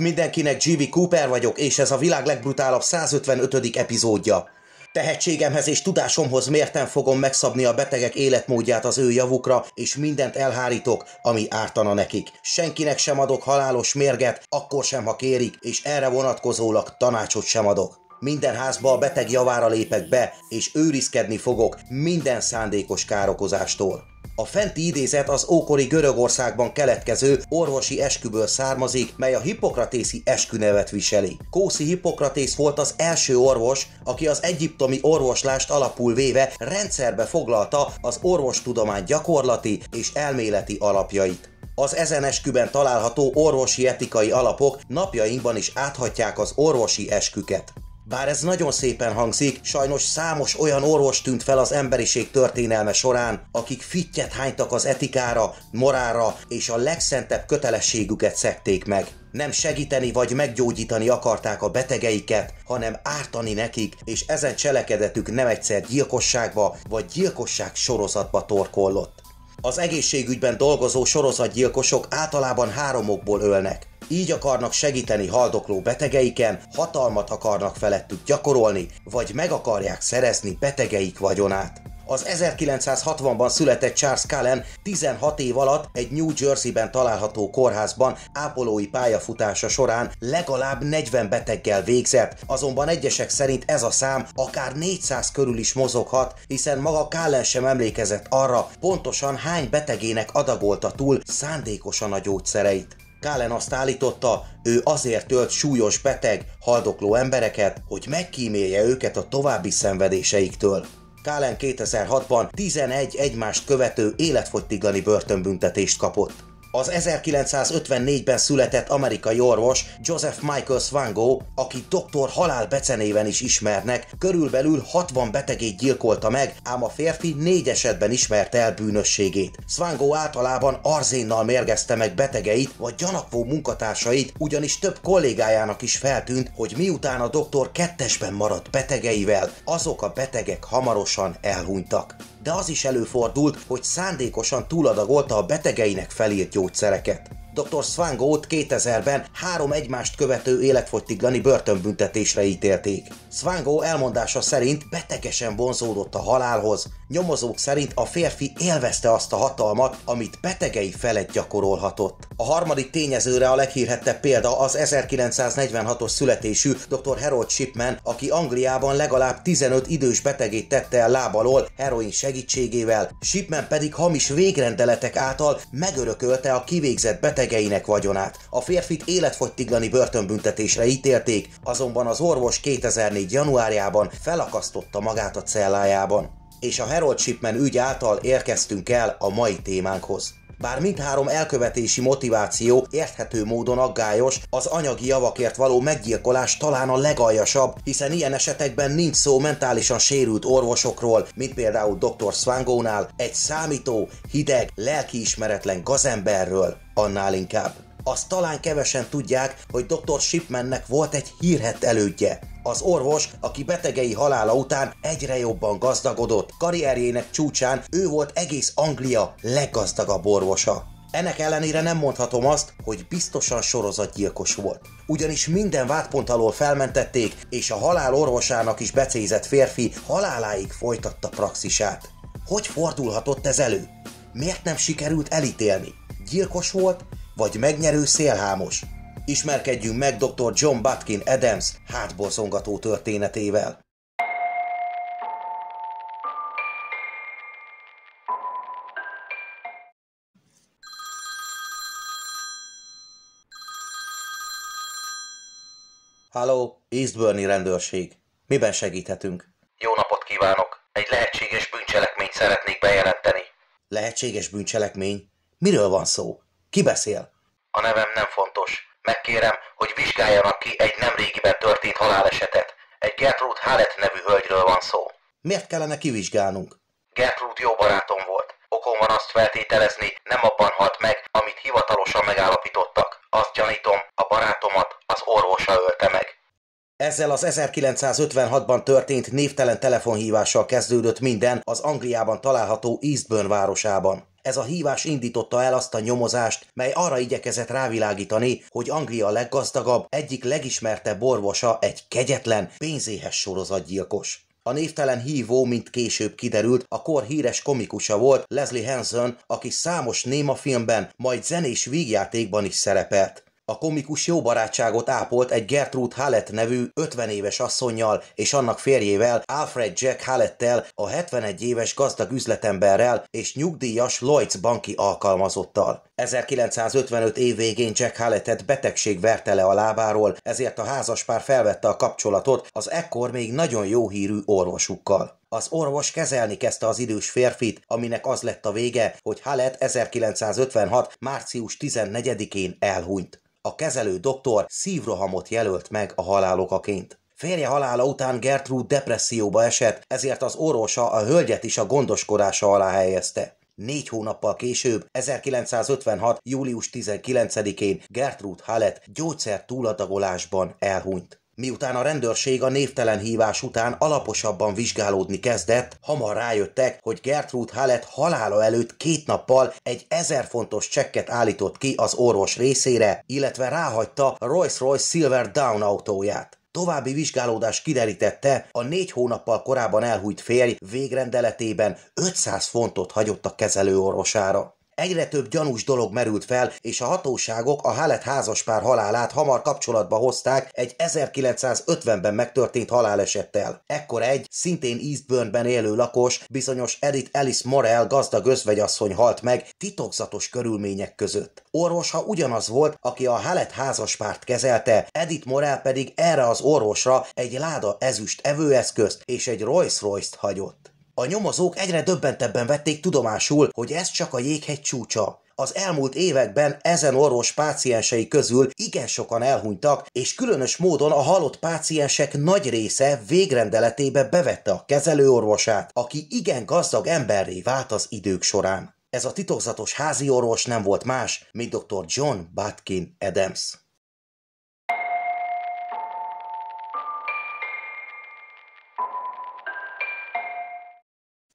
mindenkinek, GV Cooper vagyok, és ez a világ legbrutálabb 155. epizódja. Tehetségemhez és tudásomhoz mérten fogom megszabni a betegek életmódját az ő javukra, és mindent elhárítok, ami ártana nekik. Senkinek sem adok halálos mérget, akkor sem, ha kérik, és erre vonatkozólag tanácsot sem adok. Minden házba a beteg javára lépek be, és őrizkedni fogok minden szándékos károkozástól. A fenti idézet az ókori Görögországban keletkező orvosi esküből származik, mely a hippokratészi eskünevet viseli. Kószi Hippokratész volt az első orvos, aki az egyiptomi orvoslást alapul véve rendszerbe foglalta az orvostudomány gyakorlati és elméleti alapjait. Az ezen esküben található orvosi etikai alapok napjainkban is áthatják az orvosi esküket. Bár ez nagyon szépen hangzik, sajnos számos olyan orvos tűnt fel az emberiség történelme során, akik fittyet hánytak az etikára, morára és a legszentebb kötelességüket szekték meg. Nem segíteni vagy meggyógyítani akarták a betegeiket, hanem ártani nekik, és ezen cselekedetük nem egyszer gyilkosságba vagy gyilkosság sorozatba torkollott. Az egészségügyben dolgozó sorozatgyilkosok általában háromokból ölnek. Így akarnak segíteni haldokló betegeiken, hatalmat akarnak felettük gyakorolni, vagy meg akarják szerezni betegeik vagyonát. Az 1960-ban született Charles Cullen 16 év alatt egy New Jersey-ben található kórházban ápolói pályafutása során legalább 40 beteggel végzett, azonban egyesek szerint ez a szám akár 400 körül is mozoghat, hiszen maga Cullen sem emlékezett arra, pontosan hány betegének adagolta túl szándékosan a gyógyszereit. Kálen azt állította, ő azért tölt súlyos beteg, haldokló embereket, hogy megkímélje őket a további szenvedéseiktől. Kálen 2006-ban 11 egymást követő életfogytiglani börtönbüntetést kapott. Az 1954-ben született amerikai orvos Joseph Michael Swango, aki doktor halál becenéven is ismernek, körülbelül 60 betegét gyilkolta meg, ám a férfi négy esetben ismerte el bűnösségét. Swango általában arzénnal mérgezte meg betegeit vagy gyanakvó munkatársait, ugyanis több kollégájának is feltűnt, hogy miután a doktor kettesben maradt betegeivel, azok a betegek hamarosan elhunytak de az is előfordult, hogy szándékosan túladagolta a betegeinek felírt gyógyszereket. Dr. Swangót 2000-ben három egymást követő életfogytiglani börtönbüntetésre ítélték. Swangó elmondása szerint betegesen vonzódott a halálhoz, nyomozók szerint a férfi élvezte azt a hatalmat, amit betegei felett gyakorolhatott. A harmadik tényezőre a leghírhettebb példa az 1946-os születésű Dr. Harold Shipman, aki Angliában legalább 15 idős betegét tette el lábalól heroin segítségével, Shipman pedig hamis végrendeletek által megörökölte a kivégzett beteg betegeinek vagyonát. A férfit életfogytiglani börtönbüntetésre ítélték, azonban az orvos 2004. januárjában felakasztotta magát a cellájában. És a Harold Shipman ügy által érkeztünk el a mai témánkhoz bár mindhárom elkövetési motiváció érthető módon aggályos, az anyagi javakért való meggyilkolás talán a legaljasabb, hiszen ilyen esetekben nincs szó mentálisan sérült orvosokról, mint például Dr. Swangónál, egy számító, hideg, lelkiismeretlen gazemberről, annál inkább. Azt talán kevesen tudják, hogy Dr. Shipmannek volt egy hírhet elődje, az orvos, aki betegei halála után egyre jobban gazdagodott. Karrierjének csúcsán ő volt egész Anglia leggazdagabb orvosa. Ennek ellenére nem mondhatom azt, hogy biztosan sorozatgyilkos volt. Ugyanis minden vádpont alól felmentették, és a halál orvosának is becézett férfi haláláig folytatta praxisát. Hogy fordulhatott ez elő? Miért nem sikerült elítélni? Gyilkos volt, vagy megnyerő szélhámos? Ismerkedjünk meg dr. John Batkin Adams hátborzongató történetével. Halló, Eastburni rendőrség. Miben segíthetünk? Jó napot kívánok! Egy lehetséges bűncselekményt szeretnék bejelenteni. Lehetséges bűncselekmény? Miről van szó? Ki beszél? A nevem nem fontos Megkérem, hogy vizsgáljanak ki egy nemrégiben történt halálesetet. Egy Gertrude Hallett nevű hölgyről van szó. Miért kellene kivizsgálnunk? Gertrude jó barátom volt. Okom van azt feltételezni, nem abban halt meg, amit hivatalosan megállapítottak. Azt gyanítom, a barátomat az orvosa ölte meg. Ezzel az 1956-ban történt névtelen telefonhívással kezdődött minden az Angliában található Eastburn városában. Ez a hívás indította el azt a nyomozást, mely arra igyekezett rávilágítani, hogy Anglia leggazdagabb, egyik legismertebb orvosa egy kegyetlen, pénzéhes sorozatgyilkos. A névtelen hívó, mint később kiderült, a kor híres komikusa volt Leslie Hanson, aki számos néma filmben, majd zenés vígjátékban is szerepelt. A komikus jó barátságot ápolt egy Gertrude Hallett nevű 50 éves asszonynal és annak férjével, Alfred Jack Hallettel, a 71 éves gazdag üzletemberrel és nyugdíjas Lloyds banki alkalmazottal. 1955 év végén Jack Hallettet betegség verte le a lábáról, ezért a házaspár felvette a kapcsolatot az ekkor még nagyon jó hírű orvosukkal. Az orvos kezelni kezdte az idős férfit, aminek az lett a vége, hogy Hallett 1956. március 14-én elhunyt. A kezelő doktor szívrohamot jelölt meg a halálokaként. Férje halála után Gertrude depresszióba esett, ezért az orvosa a hölgyet is a gondoskodása alá helyezte. Négy hónappal később, 1956. július 19-én Gertrude Hallett gyógyszer túladagolásban elhunyt. Miután a rendőrség a névtelen hívás után alaposabban vizsgálódni kezdett, hamar rájöttek, hogy Gertrude Hallett halála előtt két nappal egy 1000 fontos csekket állított ki az orvos részére, illetve ráhagyta Rolls-Royce Silver Down autóját. További vizsgálódás kiderítette, a négy hónappal korábban elhújt férj végrendeletében 500 fontot hagyott a kezelőorvosára. Egyre több gyanús dolog merült fel, és a hatóságok a Hallett házaspár halálát hamar kapcsolatba hozták egy 1950-ben megtörtént halálesettel. Ekkor egy, szintén Eastburnben élő lakos, bizonyos Edith Alice Morel gazdag özvegyasszony halt meg titokzatos körülmények között. Orvosa ugyanaz volt, aki a Hallett házaspárt kezelte, Edith Morel pedig erre az orvosra egy láda ezüst evőeszközt és egy Rolls-Royce-t hagyott. A nyomozók egyre döbbentebben vették tudomásul, hogy ez csak a jéghegy csúcsa. Az elmúlt években ezen orvos páciensei közül igen sokan elhunytak, és különös módon a halott páciensek nagy része végrendeletébe bevette a kezelőorvosát, aki igen gazdag emberré vált az idők során. Ez a titokzatos házi orvos nem volt más, mint dr. John Batkin Adams.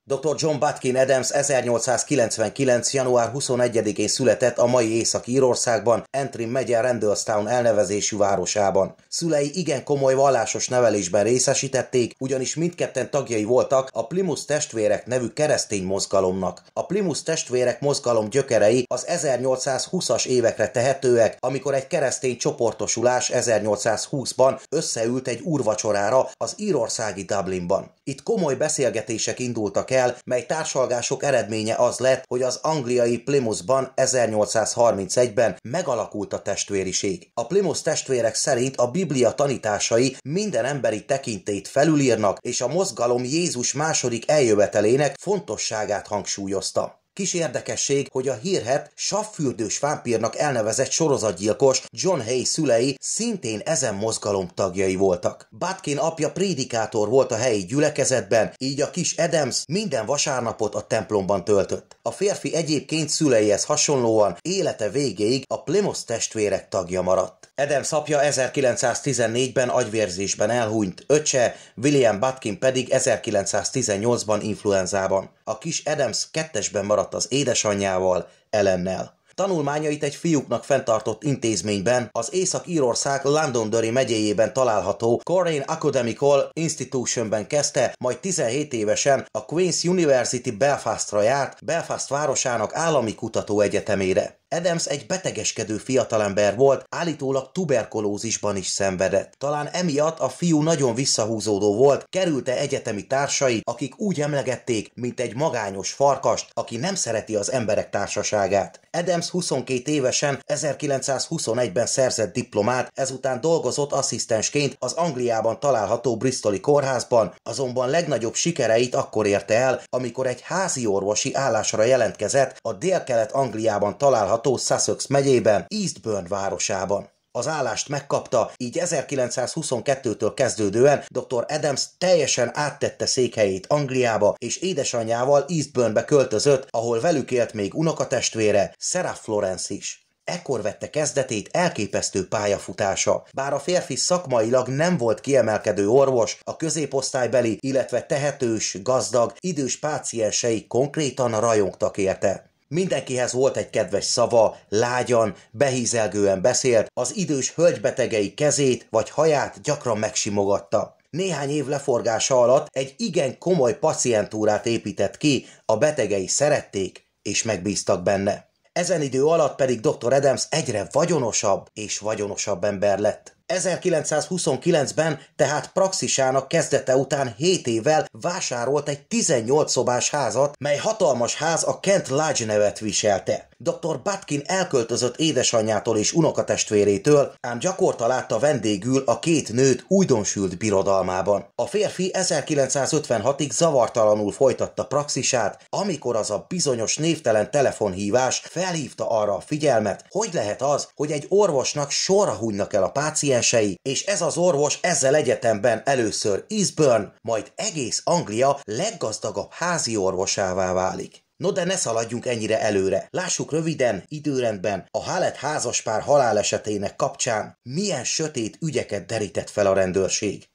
Dr. John Batkin Adams 1899. január 21-én született a mai Észak-Írországban, Entrim megye Randallstown elnevezésű városában. Szülei igen komoly vallásos nevelésben részesítették, ugyanis mindketten tagjai voltak a Plymouth testvérek nevű keresztény mozgalomnak. A Plymouth testvérek mozgalom gyökerei az 1820-as évekre tehetőek, amikor egy keresztény csoportosulás 1820-ban összeült egy úrvacsorára az írországi Dublinban. Itt komoly beszélgetések indultak el, mely társalgások eredménye az lett, hogy az angliai Plymouthban 1831-ben megalakult a testvériség. A Plymouth testvérek szerint a Biblia tanításai minden emberi tekintét felülírnak, és a mozgalom Jézus második eljövetelének fontosságát hangsúlyozta. Kis érdekesség, hogy a hírhet saffürdős vámpírnak elnevezett sorozatgyilkos John Hay szülei szintén ezen mozgalom tagjai voltak. Batkin apja prédikátor volt a helyi gyülekezetben, így a kis Adams minden vasárnapot a templomban töltött. A férfi egyébként szüleihez hasonlóan élete végéig a Plymouth testvérek tagja maradt. Edem szapja 1914-ben agyvérzésben elhunyt, öcse William Batkin pedig 1918-ban influenzában. A kis Adams kettesben maradt az édesanyjával, Ellennel. Tanulmányait egy fiúknak fenntartott intézményben, az Észak-Írország Londonderry megyéjében található Corrine Academical Institutionben kezdte, majd 17 évesen a Queen's University Belfastra járt, Belfast városának állami kutatóegyetemére. Adams egy betegeskedő fiatalember volt, állítólag tuberkulózisban is szenvedett. Talán emiatt a fiú nagyon visszahúzódó volt, kerülte egyetemi társait, akik úgy emlegették, mint egy magányos farkast, aki nem szereti az emberek társaságát. Adams Lenz 22 évesen 1921-ben szerzett diplomát, ezután dolgozott asszisztensként az Angliában található Bristoli kórházban, azonban legnagyobb sikereit akkor érte el, amikor egy házi orvosi állásra jelentkezett a délkelet-Angliában található Sussex megyében, Eastbourne városában az állást megkapta, így 1922-től kezdődően dr. Adams teljesen áttette székhelyét Angliába, és édesanyjával Eastburnbe költözött, ahol velük élt még unokatestvére, Sarah Florence is. Ekkor vette kezdetét elképesztő pályafutása. Bár a férfi szakmailag nem volt kiemelkedő orvos, a középosztálybeli, illetve tehetős, gazdag, idős páciensei konkrétan rajongtak érte. Mindenkihez volt egy kedves szava, lágyan, behízelgően beszélt, az idős hölgybetegei kezét vagy haját gyakran megsimogatta. Néhány év leforgása alatt egy igen komoly pacientúrát épített ki, a betegei szerették és megbíztak benne. Ezen idő alatt pedig dr. Adams egyre vagyonosabb és vagyonosabb ember lett. 1929-ben, tehát praxisának kezdete után 7 évvel vásárolt egy 18 szobás házat, mely hatalmas ház a Kent Lodge nevet viselte. Dr. Batkin elköltözött édesanyjától és unokatestvérétől, ám gyakorta látta vendégül a két nőt újdonsült birodalmában. A férfi 1956-ig zavartalanul folytatta praxisát, amikor az a bizonyos névtelen telefonhívás felhívta arra a figyelmet, hogy lehet az, hogy egy orvosnak sorra hunynak el a páciens, páciensei, és ez az orvos ezzel egyetemben először Eastburn, majd egész Anglia leggazdagabb házi orvosává válik. No de ne szaladjunk ennyire előre. Lássuk röviden, időrendben, a Hallett házaspár halálesetének kapcsán milyen sötét ügyeket derített fel a rendőrség.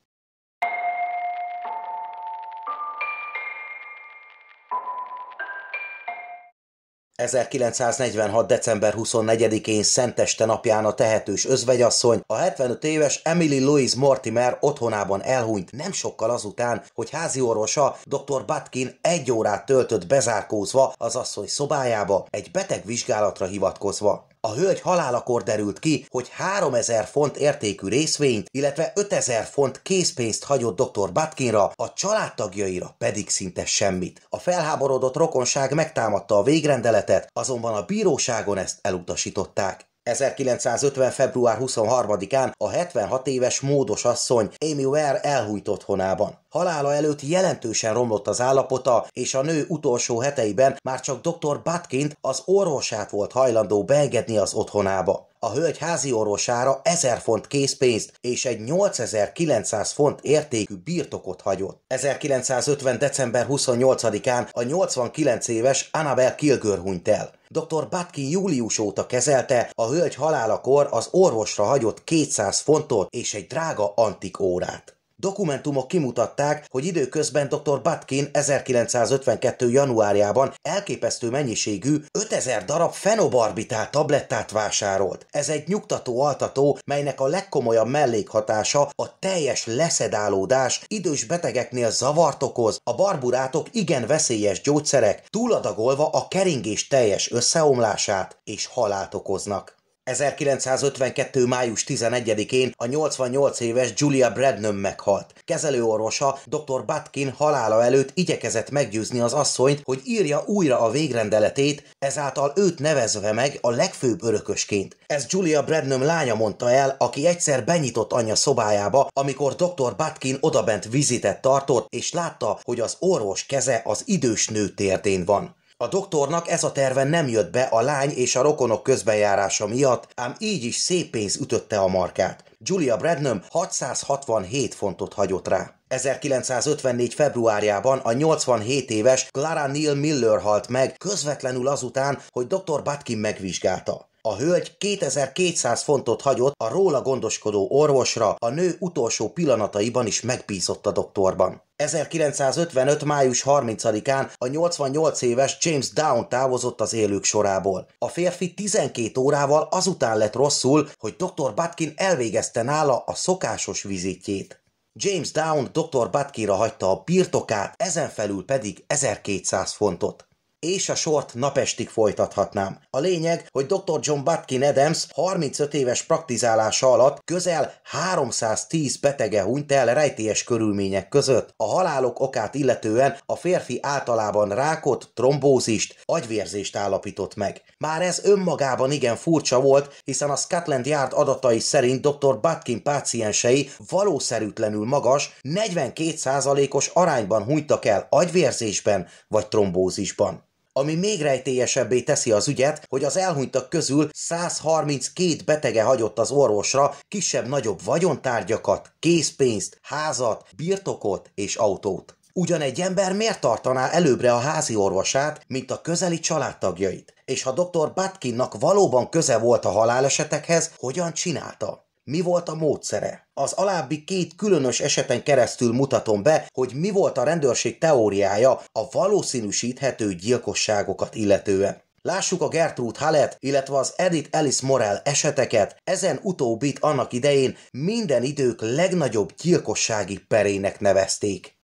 1946. december 24-én Szenteste napján a tehetős özvegyasszony, a 75 éves Emily Louise Mortimer otthonában elhunyt nem sokkal azután, hogy házi orvosa dr. Batkin egy órát töltött bezárkózva az asszony szobájába, egy beteg vizsgálatra hivatkozva. A hölgy halálakor derült ki, hogy 3000 font értékű részvényt, illetve 5000 font készpénzt hagyott dr. Batkinra, a családtagjaira pedig szinte semmit. A felháborodott rokonság megtámadta a végrendeletet, azonban a bíróságon ezt elutasították. 1950. február 23-án a 76 éves módos asszony Amy Ware elhújt otthonában. Halála előtt jelentősen romlott az állapota, és a nő utolsó heteiben már csak dr. Batkint, az orvosát volt hajlandó beengedni az otthonába. A hölgy házi orvosára 1000 font készpénzt és egy 8900 font értékű birtokot hagyott. 1950. december 28-án a 89 éves Annabel Kilgör hunyt el. Dr. Batkin július óta kezelte a hölgy halálakor az orvosra hagyott 200 fontot és egy drága antik órát. Dokumentumok kimutatták, hogy időközben dr. Batkin 1952. januárjában elképesztő mennyiségű 5000 darab fenobarbitál tablettát vásárolt. Ez egy nyugtató altató, melynek a legkomolyabb mellékhatása a teljes leszedálódás, idős betegeknél zavart okoz, a barburátok igen veszélyes gyógyszerek, túladagolva a keringés teljes összeomlását és halált okoznak. 1952. május 11-én a 88 éves Julia Bradnam meghalt. Kezelőorvosa dr. Batkin halála előtt igyekezett meggyőzni az asszonyt, hogy írja újra a végrendeletét, ezáltal őt nevezve meg a legfőbb örökösként. Ez Julia Bradnam lánya mondta el, aki egyszer benyitott anyja szobájába, amikor dr. Batkin odabent vizitet tartott, és látta, hogy az orvos keze az idős nő térdén van. A doktornak ez a terve nem jött be a lány és a rokonok közbenjárása miatt, ám így is szép pénz ütötte a markát. Julia Bradnam 667 fontot hagyott rá. 1954. februárjában a 87 éves Clara Neil Miller halt meg, közvetlenül azután, hogy dr. Batkin megvizsgálta. A hölgy 2200 fontot hagyott a róla gondoskodó orvosra, a nő utolsó pillanataiban is megbízott a doktorban. 1955. május 30-án a 88 éves James Down távozott az élők sorából. A férfi 12 órával azután lett rosszul, hogy dr. Batkin elvégezte nála a szokásos vizitjét. James Down dr. Batkinra hagyta a birtokát, ezen felül pedig 1200 fontot és a sort napestig folytathatnám. A lényeg, hogy dr. John Batkin Adams 35 éves praktizálása alatt közel 310 betege hunyt el rejtélyes körülmények között. A halálok okát illetően a férfi általában rákot, trombózist, agyvérzést állapított meg. Már ez önmagában igen furcsa volt, hiszen a Scotland Yard adatai szerint dr. Batkin páciensei valószerűtlenül magas, 42%-os arányban hunytak el agyvérzésben vagy trombózisban ami még rejtélyesebbé teszi az ügyet, hogy az elhunytak közül 132 betege hagyott az orvosra kisebb-nagyobb vagyontárgyakat, készpénzt, házat, birtokot és autót. Ugyan egy ember miért tartaná előbbre a házi orvosát, mint a közeli családtagjait? És ha dr. Batkinnak valóban köze volt a halálesetekhez, hogyan csinálta? Mi volt a módszere? Az alábbi két különös eseten keresztül mutatom be, hogy mi volt a rendőrség teóriája a valószínűsíthető gyilkosságokat illetően. Lássuk a Gertrude Hallett, illetve az Edith Ellis Morell eseteket, ezen utóbbit annak idején minden idők legnagyobb gyilkossági perének nevezték.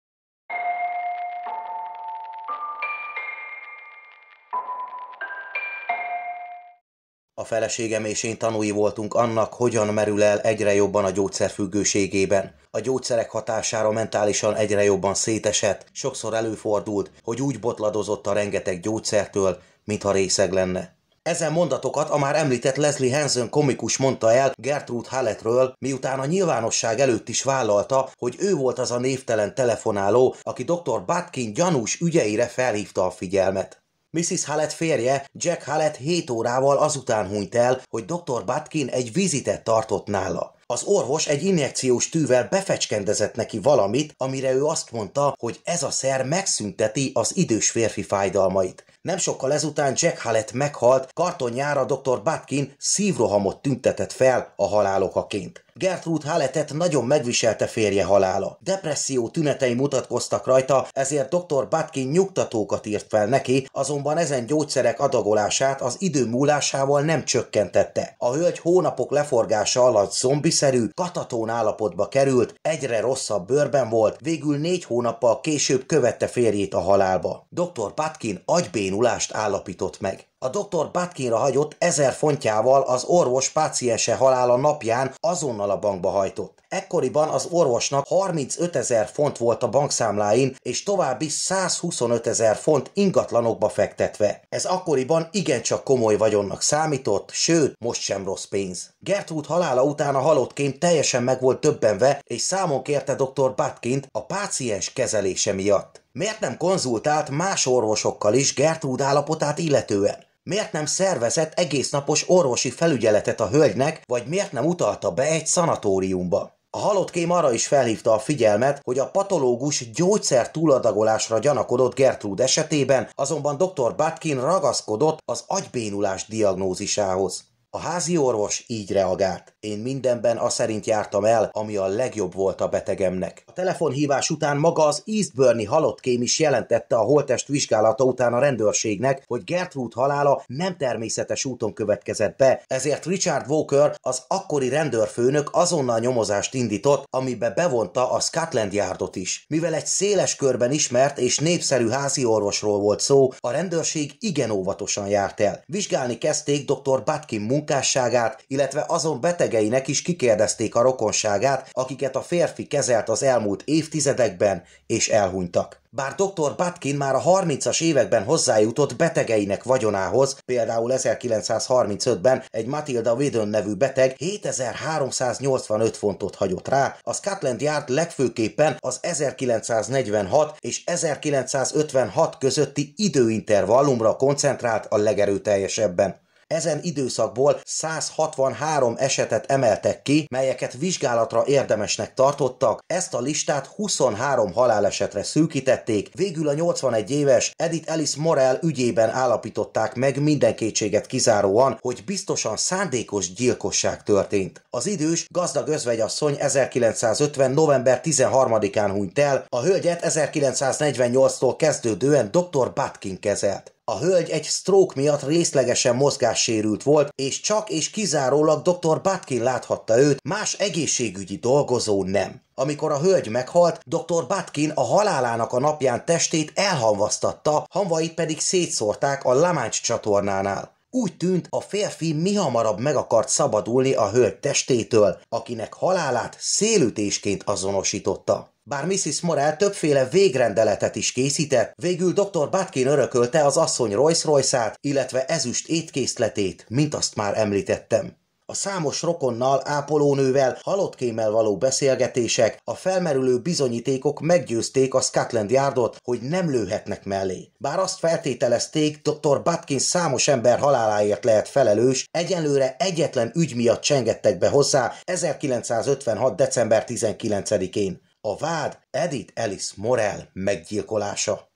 A feleségem és én tanúi voltunk annak, hogyan merül el egyre jobban a gyógyszerfüggőségében. A gyógyszerek hatására mentálisan egyre jobban szétesett, sokszor előfordult, hogy úgy botladozott a rengeteg gyógyszertől, mintha részeg lenne. Ezen mondatokat a már említett Leslie Hansen komikus mondta el Gertrude Halletről, miután a nyilvánosság előtt is vállalta, hogy ő volt az a névtelen telefonáló, aki dr. Batkin gyanús ügyeire felhívta a figyelmet. Mrs. Hallett férje, Jack Hallett 7 órával azután hunyt el, hogy dr. Batkin egy vizitet tartott nála. Az orvos egy injekciós tűvel befecskendezett neki valamit, amire ő azt mondta, hogy ez a szer megszünteti az idős férfi fájdalmait. Nem sokkal ezután Jack Hallett meghalt, kartonjára dr. Batkin szívrohamot tüntetett fel a halálokaként. Gertrude Halletet nagyon megviselte férje halála. Depresszió tünetei mutatkoztak rajta, ezért dr. Batkin nyugtatókat írt fel neki, azonban ezen gyógyszerek adagolását az idő múlásával nem csökkentette. A hölgy hónapok leforgása alatt zombiszerű, katatón állapotba került, egyre rosszabb bőrben volt, végül négy hónappal később követte férjét a halálba. Dr. Batkin agybénulást állapított meg. A doktor Batkinra hagyott ezer fontjával az orvos páciense halála napján azonnal a bankba hajtott. Ekkoriban az orvosnak 35 ezer font volt a bankszámláin, és további 125 ezer font ingatlanokba fektetve. Ez akkoriban igencsak komoly vagyonnak számított, sőt, most sem rossz pénz. Gertrude halála után a halottként teljesen meg volt többenve, és számon kérte dr. Batkint a páciens kezelése miatt. Miért nem konzultált más orvosokkal is Gertrude állapotát illetően? Miért nem szervezett egésznapos orvosi felügyeletet a hölgynek, vagy miért nem utalta be egy szanatóriumba? A halott kém arra is felhívta a figyelmet, hogy a patológus gyógyszer túladagolásra gyanakodott Gertrude esetében, azonban dr. Batkin ragaszkodott az agybénulás diagnózisához. A házi orvos így reagált. Én mindenben a szerint jártam el, ami a legjobb volt a betegemnek. A telefonhívás után maga az Eastburni halott kém is jelentette a holtest vizsgálata után a rendőrségnek, hogy Gertrude halála nem természetes úton következett be, ezért Richard Walker, az akkori rendőrfőnök azonnal nyomozást indított, amibe bevonta a Scotland Yardot is. Mivel egy széles körben ismert és népszerű házi orvosról volt szó, a rendőrség igen óvatosan járt el. Vizsgálni kezdték dr. Batkin munkásságát, illetve azon betegeinek is kikérdezték a rokonságát, akiket a férfi kezelt az elmúlt évtizedekben és elhunytak. Bár dr. Batkin már a 30-as években hozzájutott betegeinek vagyonához, például 1935-ben egy Matilda Whedon nevű beteg 7385 fontot hagyott rá, a Scotland Yard legfőképpen az 1946 és 1956 közötti időintervallumra koncentrált a legerőteljesebben. Ezen időszakból 163 esetet emeltek ki, melyeket vizsgálatra érdemesnek tartottak, ezt a listát 23 halálesetre szűkítették, végül a 81 éves Edith Ellis Morel ügyében állapították meg minden kétséget kizáróan, hogy biztosan szándékos gyilkosság történt. Az idős, gazdag özvegyasszony 1950. november 13-án hunyt el, a hölgyet 1948-tól kezdődően dr. Batkin kezelt. A hölgy egy stroke miatt részlegesen mozgássérült volt, és csak és kizárólag dr. Batkin láthatta őt, más egészségügyi dolgozó nem. Amikor a hölgy meghalt, dr. Batkin a halálának a napján testét elhamvasztatta, hamvait pedig szétszórták a Lamáncs csatornánál. Úgy tűnt, a férfi mihamarabb meg akart szabadulni a hölgy testétől, akinek halálát szélütésként azonosította. Bár Mrs. Morel többféle végrendeletet is készített, végül dr. Batkin örökölte az asszony Royce royce illetve ezüst étkészletét, mint azt már említettem. A számos rokonnal, ápolónővel, halottkémmel való beszélgetések, a felmerülő bizonyítékok meggyőzték a Scotland Yardot, hogy nem lőhetnek mellé. Bár azt feltételezték, dr. Batkin számos ember haláláért lehet felelős, egyenlőre egyetlen ügy miatt csengettek be hozzá 1956. december 19-én. A vád Edith Ellis Morel meggyilkolása.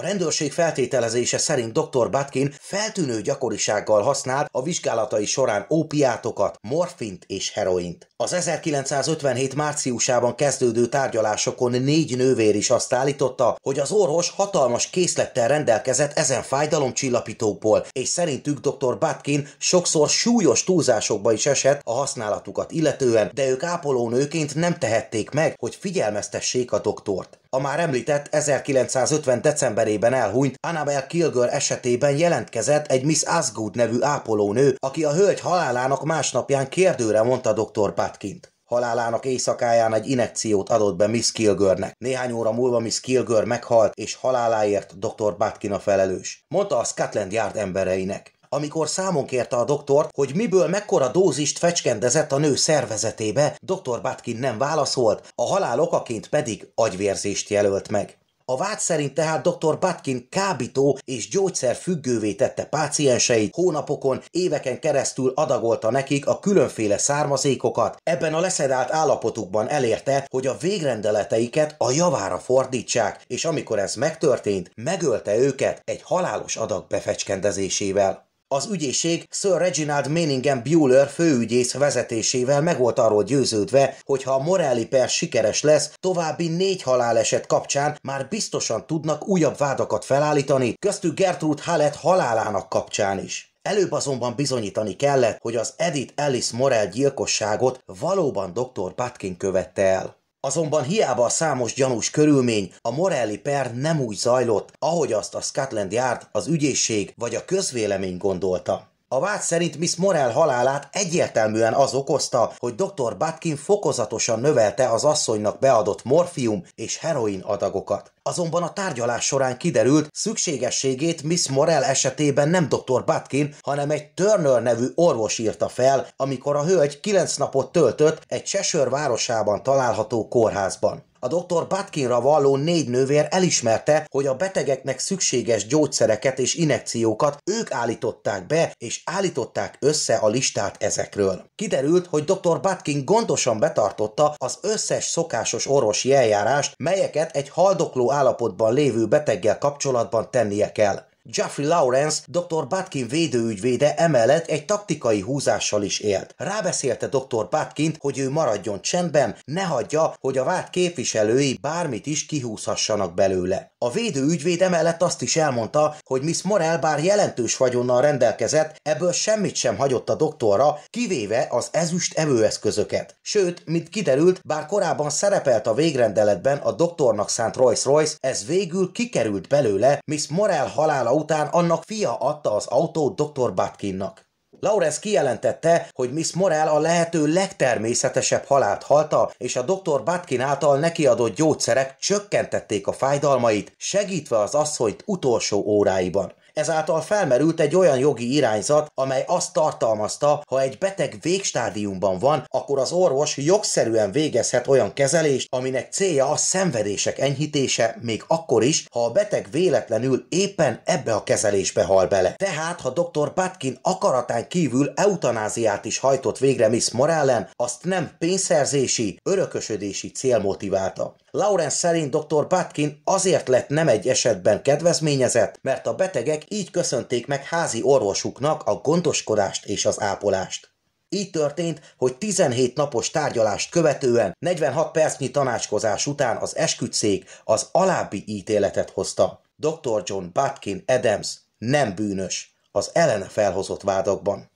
A rendőrség feltételezése szerint dr. Batkin feltűnő gyakorisággal használt a vizsgálatai során ópiátokat, morfint és heroint. Az 1957 márciusában kezdődő tárgyalásokon négy nővér is azt állította, hogy az orvos hatalmas készlettel rendelkezett ezen fájdalomcsillapítókból, és szerintük dr. Batkin sokszor súlyos túlzásokba is esett a használatukat illetően, de ők ápolónőként nem tehették meg, hogy figyelmeztessék a doktort. A már említett 1950. decemberében elhunyt Annabel Kilgör esetében jelentkezett egy Miss Asgood nevű ápolónő, aki a hölgy halálának másnapján kérdőre mondta dr. Batkint. Halálának éjszakáján egy inekciót adott be Miss Kilgörnek. Néhány óra múlva Miss Kilgör meghalt, és haláláért dr. Batkin a felelős. Mondta a Scotland Yard embereinek amikor számon kérte a doktort, hogy miből mekkora dózist fecskendezett a nő szervezetébe, dr. Batkin nem válaszolt, a halál okaként pedig agyvérzést jelölt meg. A vád szerint tehát dr. Batkin kábító és gyógyszer függővé tette pácienseit, hónapokon, éveken keresztül adagolta nekik a különféle származékokat, ebben a leszedált állapotukban elérte, hogy a végrendeleteiket a javára fordítsák, és amikor ez megtörtént, megölte őket egy halálos adag befecskendezésével. Az ügyészség Sir Reginald Meningen Bueller főügyész vezetésével meg volt arról győződve, hogy ha a Morelli per sikeres lesz, további négy haláleset kapcsán már biztosan tudnak újabb vádakat felállítani, köztük Gertrude Hallett halálának kapcsán is. Előbb azonban bizonyítani kellett, hogy az Edith Ellis Morel gyilkosságot valóban dr. Batkin követte el. Azonban hiába a számos gyanús körülmény, a Morelli per nem úgy zajlott, ahogy azt a Scotland Yard, az ügyészség vagy a közvélemény gondolta. A vád szerint Miss Morel halálát egyértelműen az okozta, hogy dr. Batkin fokozatosan növelte az asszonynak beadott morfium és heroin adagokat. Azonban a tárgyalás során kiderült, szükségességét Miss Morel esetében nem dr. Batkin, hanem egy Turner nevű orvos írta fel, amikor a hölgy 9 napot töltött egy Cheshire városában található kórházban. A dr. Batkinra valló négy nővér elismerte, hogy a betegeknek szükséges gyógyszereket és inekciókat ők állították be, és állították össze a listát ezekről. Kiderült, hogy dr. Batkin gondosan betartotta az összes szokásos orvosi eljárást, melyeket egy haldokló állapotban lévő beteggel kapcsolatban tennie kell. Jeffrey Lawrence, dr. Batkin védőügyvéde emellett egy taktikai húzással is élt. Rábeszélte dr. Batkint, hogy ő maradjon csendben, ne hagyja, hogy a vád képviselői bármit is kihúzhassanak belőle. A védő ügyvéd emellett azt is elmondta, hogy Miss Morel bár jelentős vagyonnal rendelkezett, ebből semmit sem hagyott a doktorra, kivéve az ezüst evőeszközöket. Sőt, mint kiderült, bár korábban szerepelt a végrendeletben a doktornak szánt Rolls-Royce, ez végül kikerült belőle, Miss Morel halála után annak fia adta az autót Dr. Batkinnak. Lawrence kijelentette, hogy Miss Morel a lehető legtermészetesebb halált halta, és a dr. Batkin által nekiadott gyógyszerek csökkentették a fájdalmait, segítve az asszonyt utolsó óráiban. Ezáltal felmerült egy olyan jogi irányzat, amely azt tartalmazta, ha egy beteg végstádiumban van, akkor az orvos jogszerűen végezhet olyan kezelést, aminek célja a szenvedések enyhítése, még akkor is, ha a beteg véletlenül éppen ebbe a kezelésbe hal bele. Tehát, ha dr. Batkin akaratán kívül eutanáziát is hajtott végre Miss Morellen, azt nem pénzszerzési, örökösödési cél motiválta. Lawrence szerint dr. Batkin azért lett nem egy esetben kedvezményezett, mert a betegek így köszönték meg házi orvosuknak a gondoskodást és az ápolást. Így történt, hogy 17 napos tárgyalást követően 46 percnyi tanácskozás után az eskütszék az alábbi ítéletet hozta. Dr. John Batkin Adams nem bűnös az ellene felhozott vádakban.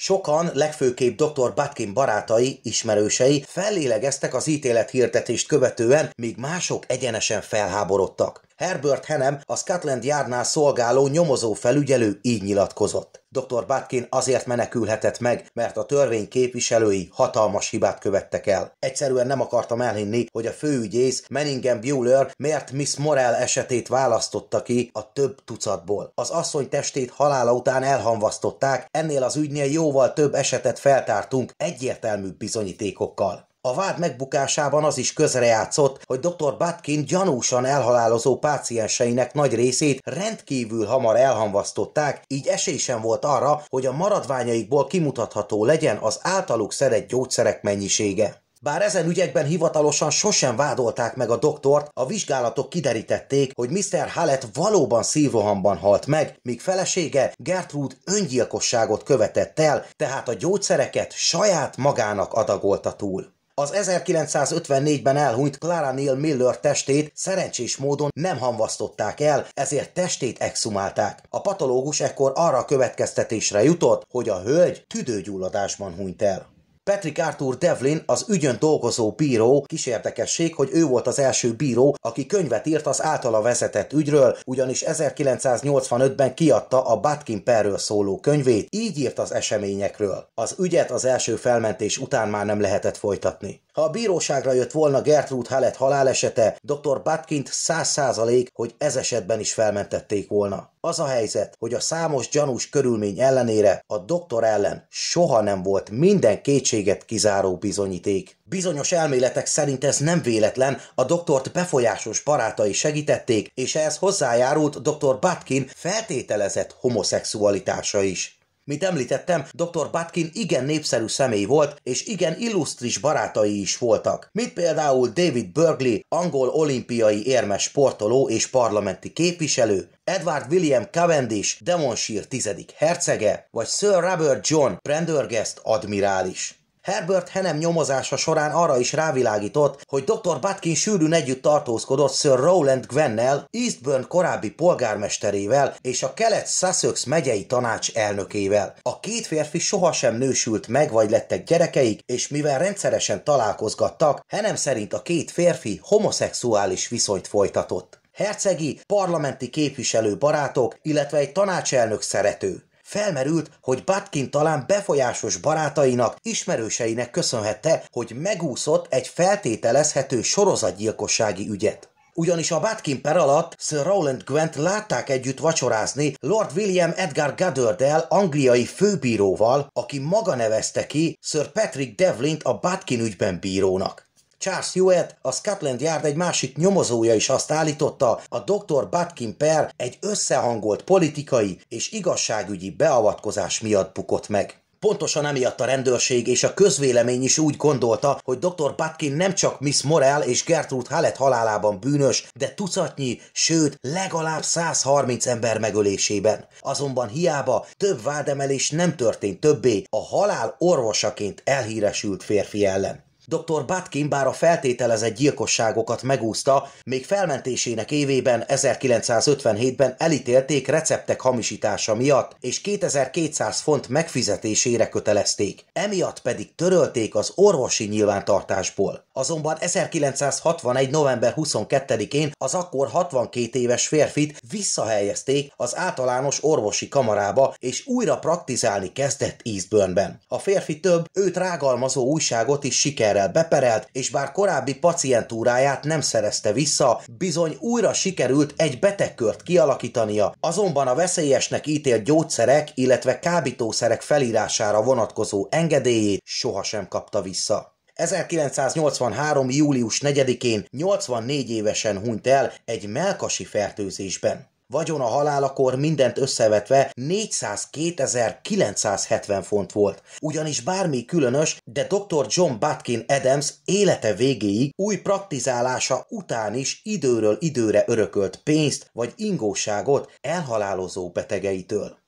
Sokan, legfőképp dr. Batkin barátai, ismerősei fellélegeztek az ítélet hirdetést követően, míg mások egyenesen felháborodtak. Herbert Henem, a Scotland Yardnál szolgáló nyomozó felügyelő így nyilatkozott. Dr. Batkin azért menekülhetett meg, mert a törvény képviselői hatalmas hibát követtek el. Egyszerűen nem akartam elhinni, hogy a főügyész Meningen Bueller miért Miss Morell esetét választotta ki a több tucatból. Az asszony testét halála után elhamvasztották, ennél az ügynél jóval több esetet feltártunk egyértelmű bizonyítékokkal. A vád megbukásában az is közrejátszott, hogy dr. Batkin gyanúsan elhalálozó pácienseinek nagy részét rendkívül hamar elhamvasztották, így esély sem volt arra, hogy a maradványaikból kimutatható legyen az általuk szedett gyógyszerek mennyisége. Bár ezen ügyekben hivatalosan sosem vádolták meg a doktort, a vizsgálatok kiderítették, hogy Mr. Hallett valóban szívrohamban halt meg, míg felesége Gertrude öngyilkosságot követett el, tehát a gyógyszereket saját magának adagolta túl. Az 1954-ben elhunyt Clara Neil Miller testét szerencsés módon nem hamvasztották el, ezért testét exhumálták. A patológus ekkor arra a következtetésre jutott, hogy a hölgy tüdőgyulladásban hunyt el. Patrick Arthur Devlin, az ügyön dolgozó bíró, kisérdekesség, hogy ő volt az első bíró, aki könyvet írt az általa vezetett ügyről, ugyanis 1985-ben kiadta a Batkin perről szóló könyvét, így írt az eseményekről. Az ügyet az első felmentés után már nem lehetett folytatni. Ha a bíróságra jött volna Gertrude Hallett halálesete, dr. Batkint 100% hogy ez esetben is felmentették volna. Az a helyzet, hogy a számos gyanús körülmény ellenére a doktor ellen soha nem volt minden kétséget kizáró bizonyíték. Bizonyos elméletek szerint ez nem véletlen, a doktort befolyásos barátai segítették, és ehhez hozzájárult dr. Batkin feltételezett homoszexualitása is. Mint említettem, dr. Batkin igen népszerű személy volt, és igen illusztris barátai is voltak, mint például David Burgley, angol olimpiai érmes sportoló és parlamenti képviselő, Edward William Cavendish, Demonshire tizedik hercege, vagy Sir Robert John Prendergast admirális. Herbert Henem nyomozása során arra is rávilágított, hogy dr. Batkin sűrűn együtt tartózkodott Sir Rowland Gwennel, Eastburn korábbi polgármesterével és a kelet Sussex megyei tanács elnökével. A két férfi sohasem nősült meg vagy lettek gyerekeik, és mivel rendszeresen találkozgattak, Henem szerint a két férfi homoszexuális viszonyt folytatott hercegi, parlamenti képviselő barátok, illetve egy tanácselnök szerető. Felmerült, hogy Batkin talán befolyásos barátainak, ismerőseinek köszönhette, hogy megúszott egy feltételezhető sorozatgyilkossági ügyet ugyanis a Batkin per alatt Sir Rowland Gwent látták együtt vacsorázni Lord William Edgar Gadderdel, angliai főbíróval, aki maga nevezte ki Sir Patrick Devlint a Batkin ügyben bírónak. Charles Hewitt, a Scotland Yard egy másik nyomozója is azt állította, a dr. Batkin per egy összehangolt politikai és igazságügyi beavatkozás miatt bukott meg. Pontosan emiatt a rendőrség és a közvélemény is úgy gondolta, hogy dr. Batkin nem csak Miss Morel és Gertrude Hallett halálában bűnös, de tucatnyi, sőt legalább 130 ember megölésében. Azonban hiába több vádemelés nem történt többé a halál orvosaként elhíresült férfi ellen. Dr. Batkin bár a feltételezett gyilkosságokat megúszta, még felmentésének évében 1957-ben elítélték receptek hamisítása miatt, és 2200 font megfizetésére kötelezték. Emiatt pedig törölték az orvosi nyilvántartásból. Azonban 1961. november 22-én az akkor 62 éves férfit visszahelyezték az általános orvosi kamarába, és újra praktizálni kezdett Eastburnben. A férfi több, őt rágalmazó újságot is sikerre perrel beperelt, és bár korábbi pacientúráját nem szerezte vissza, bizony újra sikerült egy betegkört kialakítania, azonban a veszélyesnek ítélt gyógyszerek, illetve kábítószerek felírására vonatkozó engedélyét sohasem kapta vissza. 1983. július 4-én 84 évesen hunyt el egy melkasi fertőzésben vagyon a halálakor mindent összevetve 402.970 font volt. Ugyanis bármi különös, de dr. John Batkin Adams élete végéig új praktizálása után is időről időre örökölt pénzt vagy ingóságot elhalálozó betegeitől.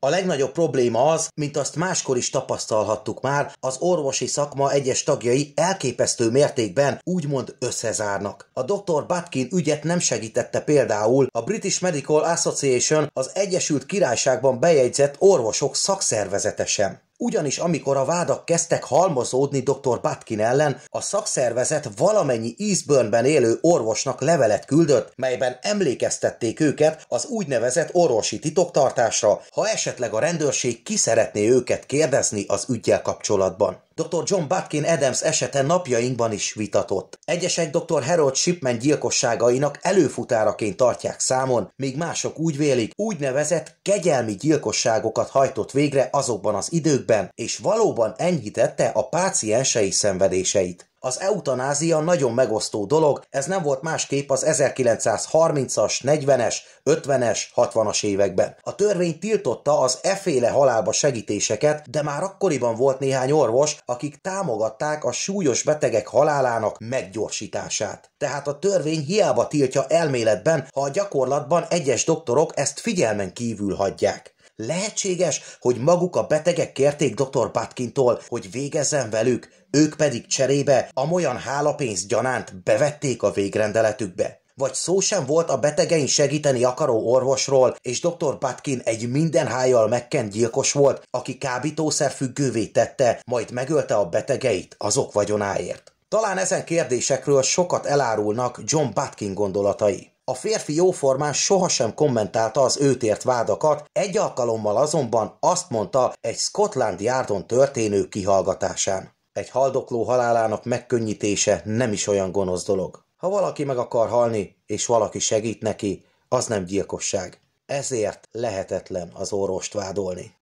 A legnagyobb probléma az, mint azt máskor is tapasztalhattuk már, az orvosi szakma egyes tagjai elképesztő mértékben úgymond összezárnak. A dr. Batkin ügyet nem segítette például a British Medical Association az Egyesült Királyságban bejegyzett orvosok szakszervezete sem ugyanis amikor a vádak kezdtek halmozódni dr. Batkin ellen, a szakszervezet valamennyi Eastburnben élő orvosnak levelet küldött, melyben emlékeztették őket az úgynevezett orvosi titoktartásra, ha esetleg a rendőrség ki szeretné őket kérdezni az ügyjel kapcsolatban dr. John Batkin Adams esete napjainkban is vitatott. Egyesek dr. Harold Shipman gyilkosságainak előfutáraként tartják számon, míg mások úgy vélik, úgynevezett kegyelmi gyilkosságokat hajtott végre azokban az időkben, és valóban enyhítette a páciensei szenvedéseit. Az eutanázia nagyon megosztó dolog, ez nem volt másképp az 1930-as, 40-es, 50-es, 60-as években. A törvény tiltotta az eféle halálba segítéseket, de már akkoriban volt néhány orvos, akik támogatták a súlyos betegek halálának meggyorsítását. Tehát a törvény hiába tiltja elméletben, ha a gyakorlatban egyes doktorok ezt figyelmen kívül hagyják. Lehetséges, hogy maguk a betegek kérték dr. Batkintól, hogy végezzen velük, ők pedig cserébe amolyan hálapénz gyanánt bevették a végrendeletükbe vagy szó sem volt a betegein segíteni akaró orvosról, és dr. Batkin egy minden hájjal megkent gyilkos volt, aki kábítószer függővé tette, majd megölte a betegeit azok vagyonáért. Talán ezen kérdésekről sokat elárulnak John Batkin gondolatai. A férfi jóformán sohasem kommentálta az őt ért vádakat, egy alkalommal azonban azt mondta egy Scotland Yardon történő kihallgatásán. Egy haldokló halálának megkönnyítése nem is olyan gonosz dolog. Ha valaki meg akar halni, és valaki segít neki, az nem gyilkosság. Ezért lehetetlen az orvost vádolni.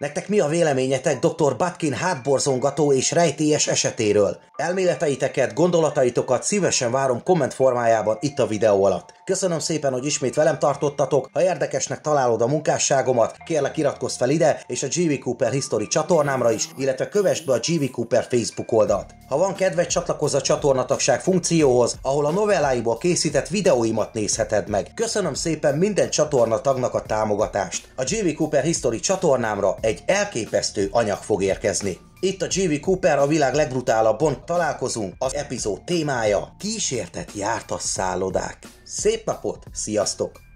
Nektek mi a véleményetek dr. Batkin hátborzongató és rejtélyes esetéről? Elméleteiteket, gondolataitokat szívesen várom komment formájában itt a videó alatt. Köszönöm szépen, hogy ismét velem tartottatok, ha érdekesnek találod a munkásságomat, kérlek iratkozz fel ide és a GV Cooper History csatornámra is, illetve kövessd be a GV Cooper Facebook oldalt. Ha van kedved, csatlakozz a csatornatagság funkcióhoz, ahol a novelláiból készített videóimat nézheted meg. Köszönöm szépen minden csatornatagnak a támogatást. A GV Cooper History csatornámra egy egy elképesztő anyag fog érkezni. Itt a G.V. Cooper a világ legbrutálabbon találkozunk, az epizód témája kísértet járt a szállodák. Szép napot, sziasztok!